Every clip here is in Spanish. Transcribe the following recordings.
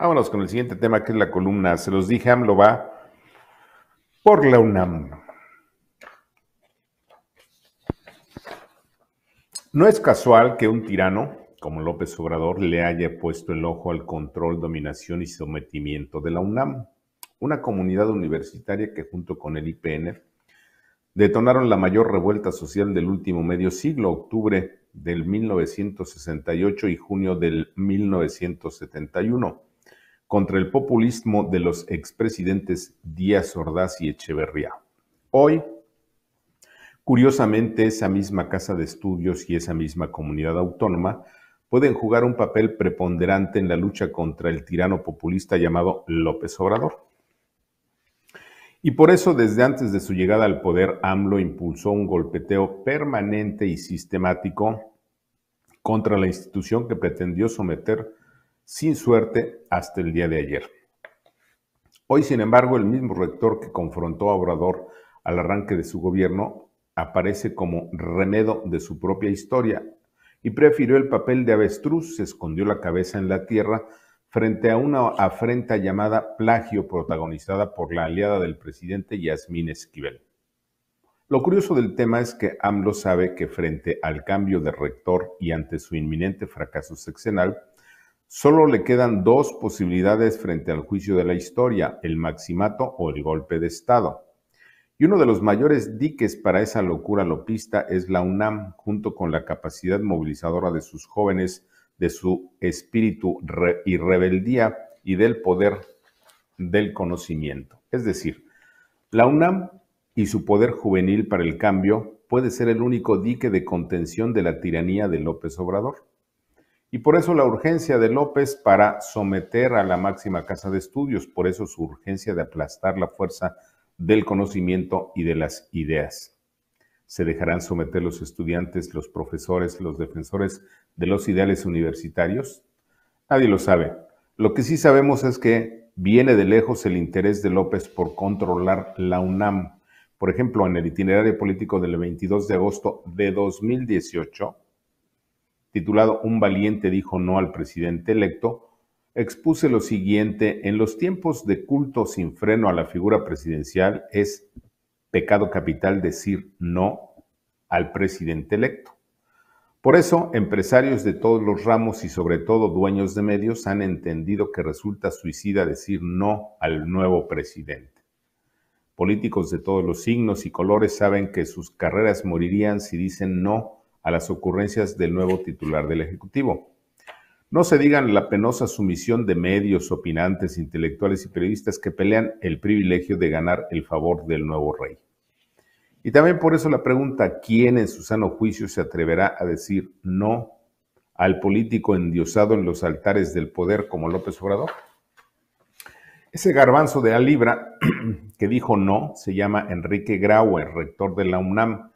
Vámonos con el siguiente tema que es la columna. Se los dije, AMLO va por la UNAM. No es casual que un tirano como López Obrador le haya puesto el ojo al control, dominación y sometimiento de la UNAM, una comunidad universitaria que junto con el IPN detonaron la mayor revuelta social del último medio siglo, octubre del 1968 y junio del 1971 contra el populismo de los expresidentes Díaz Ordaz y Echeverría. Hoy, curiosamente, esa misma casa de estudios y esa misma comunidad autónoma pueden jugar un papel preponderante en la lucha contra el tirano populista llamado López Obrador. Y por eso, desde antes de su llegada al poder, AMLO impulsó un golpeteo permanente y sistemático contra la institución que pretendió someter sin suerte hasta el día de ayer. Hoy, sin embargo, el mismo rector que confrontó a Obrador al arranque de su gobierno aparece como remedo de su propia historia y prefirió el papel de avestruz, se escondió la cabeza en la tierra frente a una afrenta llamada plagio protagonizada por la aliada del presidente Yasmín Esquivel. Lo curioso del tema es que AMLO sabe que frente al cambio de rector y ante su inminente fracaso sexenal, Solo le quedan dos posibilidades frente al juicio de la historia, el maximato o el golpe de Estado. Y uno de los mayores diques para esa locura lopista es la UNAM, junto con la capacidad movilizadora de sus jóvenes, de su espíritu y rebeldía y del poder del conocimiento. Es decir, la UNAM y su poder juvenil para el cambio puede ser el único dique de contención de la tiranía de López Obrador. Y por eso la urgencia de López para someter a la máxima casa de estudios, por eso su urgencia de aplastar la fuerza del conocimiento y de las ideas. Se dejarán someter los estudiantes, los profesores, los defensores de los ideales universitarios. Nadie lo sabe. Lo que sí sabemos es que viene de lejos el interés de López por controlar la UNAM. Por ejemplo, en el itinerario político del 22 de agosto de 2018, titulado Un valiente dijo no al presidente electo, expuse lo siguiente, en los tiempos de culto sin freno a la figura presidencial es pecado capital decir no al presidente electo. Por eso, empresarios de todos los ramos y sobre todo dueños de medios han entendido que resulta suicida decir no al nuevo presidente. Políticos de todos los signos y colores saben que sus carreras morirían si dicen no a las ocurrencias del nuevo titular del Ejecutivo. No se digan la penosa sumisión de medios, opinantes, intelectuales y periodistas que pelean el privilegio de ganar el favor del nuevo rey. Y también por eso la pregunta, ¿quién en su sano juicio se atreverá a decir no al político endiosado en los altares del poder como López Obrador? Ese garbanzo de la libra que dijo no se llama Enrique Grauer, rector de la UNAM,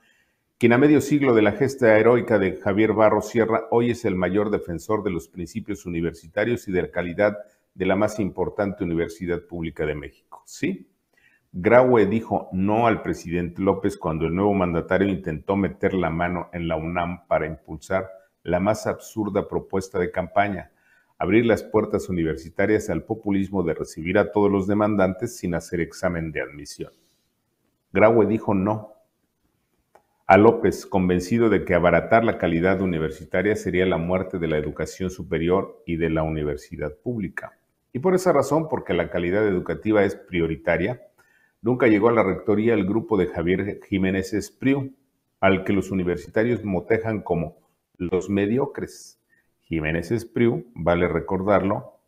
quien a medio siglo de la gesta heroica de Javier Barro Sierra, hoy es el mayor defensor de los principios universitarios y de la calidad de la más importante universidad pública de México. ¿Sí? Graue dijo no al presidente López cuando el nuevo mandatario intentó meter la mano en la UNAM para impulsar la más absurda propuesta de campaña, abrir las puertas universitarias al populismo de recibir a todos los demandantes sin hacer examen de admisión. Graue dijo no a López, convencido de que abaratar la calidad universitaria sería la muerte de la educación superior y de la universidad pública. Y por esa razón, porque la calidad educativa es prioritaria, nunca llegó a la rectoría el grupo de Javier Jiménez Espriu, al que los universitarios motejan como los mediocres. Jiménez Espriu, vale recordarlo,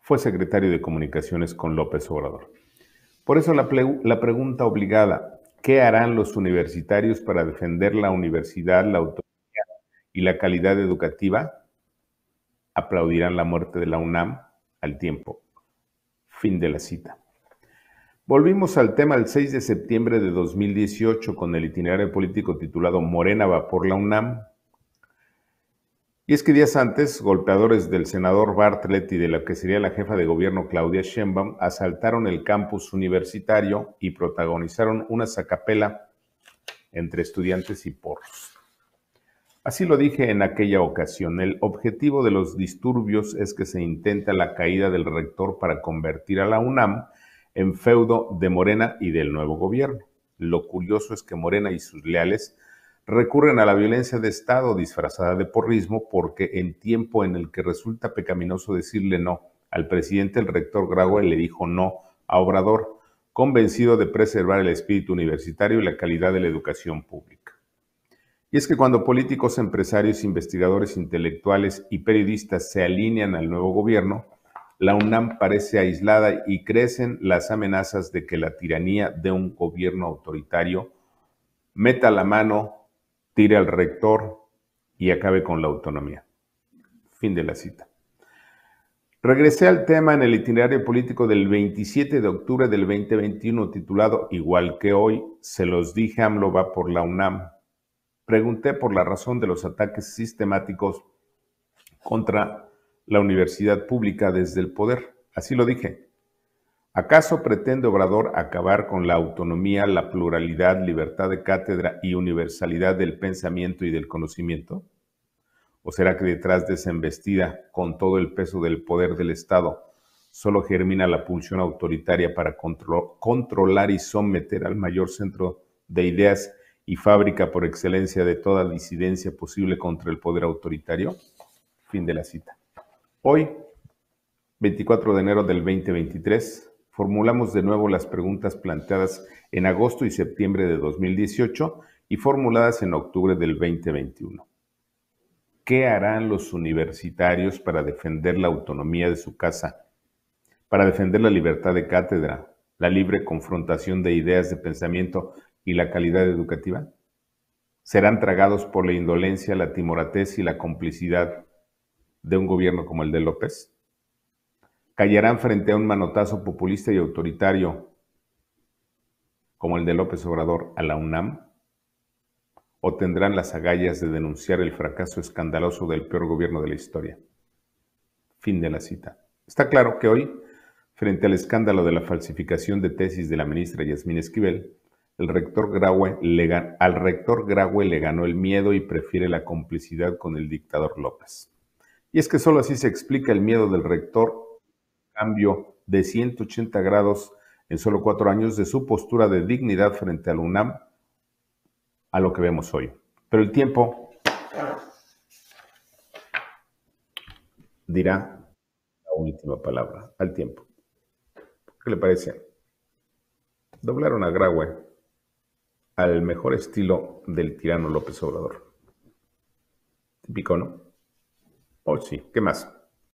fue secretario de Comunicaciones con López Obrador. Por eso la, la pregunta obligada, ¿Qué harán los universitarios para defender la universidad, la autonomía y la calidad educativa? Aplaudirán la muerte de la UNAM al tiempo. Fin de la cita. Volvimos al tema el 6 de septiembre de 2018 con el itinerario político titulado Morena va por la UNAM, y es que días antes, golpeadores del senador Bartlett y de la que sería la jefa de gobierno Claudia Sheinbaum asaltaron el campus universitario y protagonizaron una sacapela entre estudiantes y porros. Así lo dije en aquella ocasión, el objetivo de los disturbios es que se intenta la caída del rector para convertir a la UNAM en feudo de Morena y del nuevo gobierno. Lo curioso es que Morena y sus leales recurren a la violencia de Estado disfrazada de porrismo porque en tiempo en el que resulta pecaminoso decirle no al presidente, el rector Graue le dijo no a Obrador, convencido de preservar el espíritu universitario y la calidad de la educación pública. Y es que cuando políticos, empresarios, investigadores intelectuales y periodistas se alinean al nuevo gobierno, la UNAM parece aislada y crecen las amenazas de que la tiranía de un gobierno autoritario meta la mano tire al rector y acabe con la autonomía. Fin de la cita. Regresé al tema en el itinerario político del 27 de octubre del 2021 titulado Igual que hoy, se los dije, AMLO va por la UNAM. Pregunté por la razón de los ataques sistemáticos contra la universidad pública desde el poder. Así lo dije. ¿Acaso pretende Obrador acabar con la autonomía, la pluralidad, libertad de cátedra y universalidad del pensamiento y del conocimiento? ¿O será que detrás de esa embestida, con todo el peso del poder del Estado, solo germina la pulsión autoritaria para controlar y someter al mayor centro de ideas y fábrica por excelencia de toda disidencia posible contra el poder autoritario? Fin de la cita. Hoy, 24 de enero del 2023, formulamos de nuevo las preguntas planteadas en agosto y septiembre de 2018 y formuladas en octubre del 2021. ¿Qué harán los universitarios para defender la autonomía de su casa? Para defender la libertad de cátedra, la libre confrontación de ideas de pensamiento y la calidad educativa? ¿Serán tragados por la indolencia, la timoratez y la complicidad de un gobierno como el de López? callarán frente a un manotazo populista y autoritario como el de López Obrador a la UNAM? ¿O tendrán las agallas de denunciar el fracaso escandaloso del peor gobierno de la historia? Fin de la cita. Está claro que hoy, frente al escándalo de la falsificación de tesis de la ministra Yasmín Esquivel, el rector le, al rector Graue le ganó el miedo y prefiere la complicidad con el dictador López. Y es que solo así se explica el miedo del rector cambio de 180 grados en solo cuatro años de su postura de dignidad frente al UNAM a lo que vemos hoy. Pero el tiempo dirá la última palabra al tiempo. ¿Qué le parece? Doblaron a Graue al mejor estilo del tirano López Obrador. Típico, ¿no? Oh, sí. ¿Qué más?